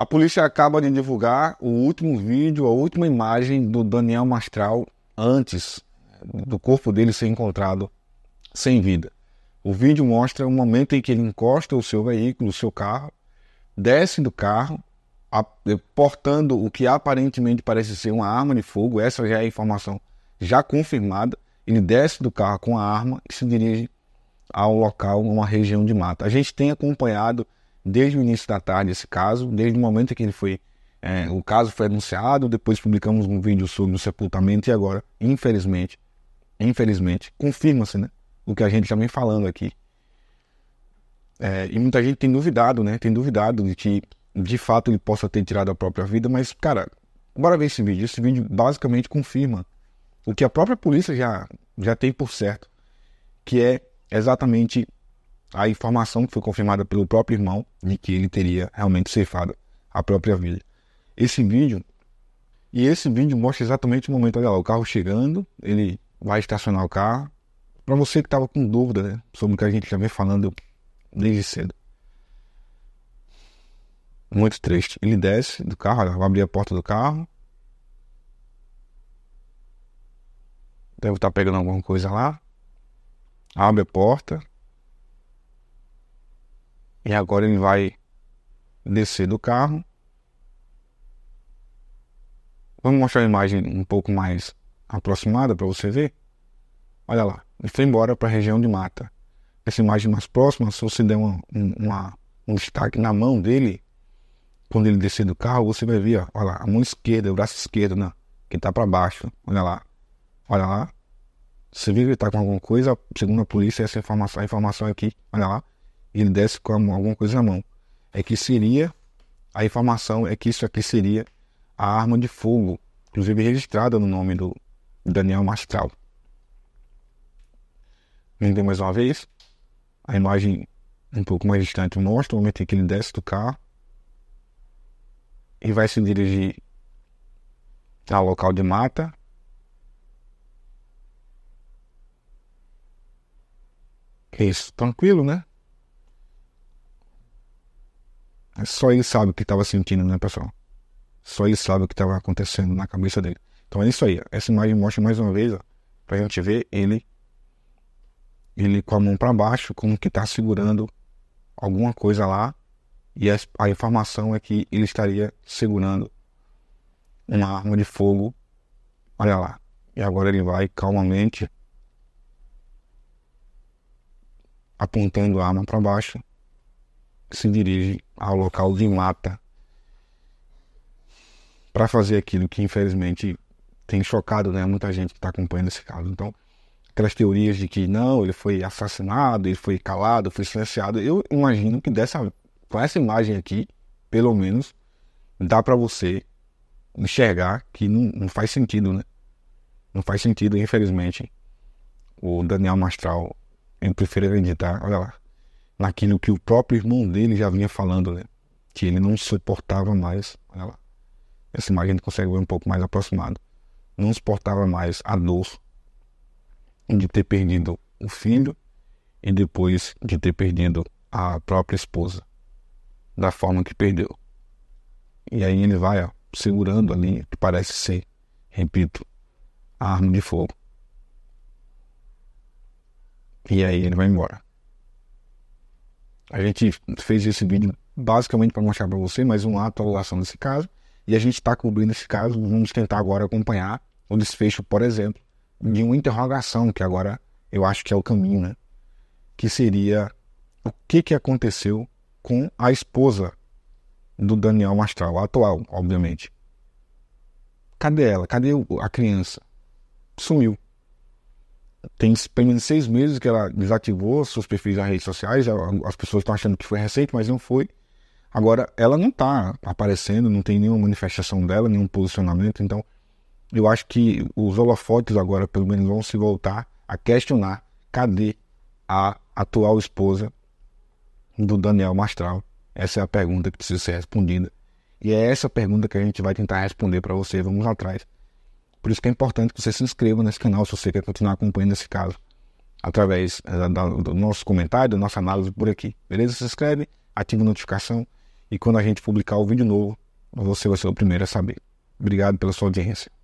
A polícia acaba de divulgar o último vídeo, a última imagem do Daniel Mastral antes do corpo dele ser encontrado sem vida. O vídeo mostra o momento em que ele encosta o seu veículo, o seu carro, desce do carro, portando o que aparentemente parece ser uma arma de fogo. Essa já é a informação já confirmada. Ele desce do carro com a arma e se dirige ao local, numa região de mata. A gente tem acompanhado desde o início da tarde esse caso, desde o momento que ele foi. É, o caso foi anunciado, depois publicamos um vídeo sobre o sepultamento e agora, infelizmente, infelizmente, confirma-se né, o que a gente também falando aqui. É, e muita gente tem duvidado, né? Tem duvidado de que de fato ele possa ter tirado a própria vida, mas, cara, bora ver esse vídeo. Esse vídeo basicamente confirma o que a própria polícia já, já tem por certo, que é exatamente a informação que foi confirmada pelo próprio irmão de que ele teria realmente ceifado a própria vida. Esse vídeo e esse vídeo mostra exatamente o momento, olha lá, o carro chegando, ele vai estacionar o carro. Para você que estava com dúvida né, sobre o que a gente já vem falando desde cedo. Muito triste. Ele desce do carro, olha, vai abrir a porta do carro. Deve estar tá pegando alguma coisa lá. Abre a porta. E agora ele vai descer do carro. Vamos mostrar a imagem um pouco mais aproximada para você ver. Olha lá, ele foi embora para a região de mata. Essa imagem mais próxima, se você der uma, uma, um destaque na mão dele, quando ele descer do carro, você vai ver, olha lá, a mão esquerda, o braço esquerdo, né, que está para baixo. Olha lá, olha lá. Você viu que ele está com alguma coisa, segundo a polícia, essa é informação, a informação aqui, olha lá ele desce com alguma coisa na mão. É que seria, a informação é que isso aqui seria a arma de fogo, inclusive registrada no nome do Daniel Mastral. Vendo mais uma vez. A imagem um pouco mais distante mostra o momento em que ele desce do carro e vai se dirigir ao local de mata. É isso, tranquilo, né? Só ele sabe o que estava sentindo, né, pessoal? Só ele sabe o que estava acontecendo na cabeça dele. Então é isso aí. Essa imagem mostra mais uma vez, ó, pra gente ver ele ele com a mão para baixo, como que está segurando alguma coisa lá. E a, a, informação é que ele estaria segurando uma arma de fogo. Olha lá. E agora ele vai calmamente apontando a arma para baixo se dirige ao local de mata para fazer aquilo que infelizmente tem chocado né, muita gente que está acompanhando esse caso. Então, aquelas teorias de que não, ele foi assassinado, ele foi calado, foi silenciado, eu imagino que dessa, com essa imagem aqui, pelo menos, dá para você enxergar que não, não, faz sentido, né? Não faz sentido, infelizmente, o Daniel Mastral, em prefiro acreditar, olha lá, naquilo que o próprio irmão dele já vinha falando, né? Que ele não suportava mais. Olha lá. Essa imagem a gente consegue ver um pouco mais aproximado. Não suportava mais a dor de ter perdido o filho e depois de ter perdido a própria esposa da forma que perdeu. E aí ele vai ó, segurando ali que parece ser, repito, a arma de fogo. E aí ele vai embora. A gente fez esse vídeo basicamente para mostrar para você mais uma atualização desse caso. E a gente está cobrindo esse caso. Vamos tentar agora acompanhar o desfecho, por exemplo, de uma interrogação, que agora eu acho que é o caminho, né? Que seria o que, que aconteceu com a esposa do Daniel Mastral, atual, obviamente. Cadê ela? Cadê a criança? Sumiu tem pelo menos seis meses que ela desativou seus perfis nas redes sociais. As pessoas estão achando que foi recente, mas não foi. Agora, ela não está aparecendo, não tem nenhuma manifestação dela, nenhum posicionamento. Então, eu acho que os holofotes agora, pelo menos, vão se voltar a questionar cadê a atual esposa do Daniel Mastral. Essa é a pergunta que precisa ser respondida. E é essa pergunta que a gente vai tentar responder para você. Vamos atrás por isso que é importante que você se inscreva nesse canal se você quer continuar acompanhando esse caso através eh, do nosso comentário, da nossa análise por aqui. Beleza? Se inscreve, ativa a notificação e quando a gente publicar o vídeo novo, você vai ser o primeiro a saber. Obrigado pela sua audiência.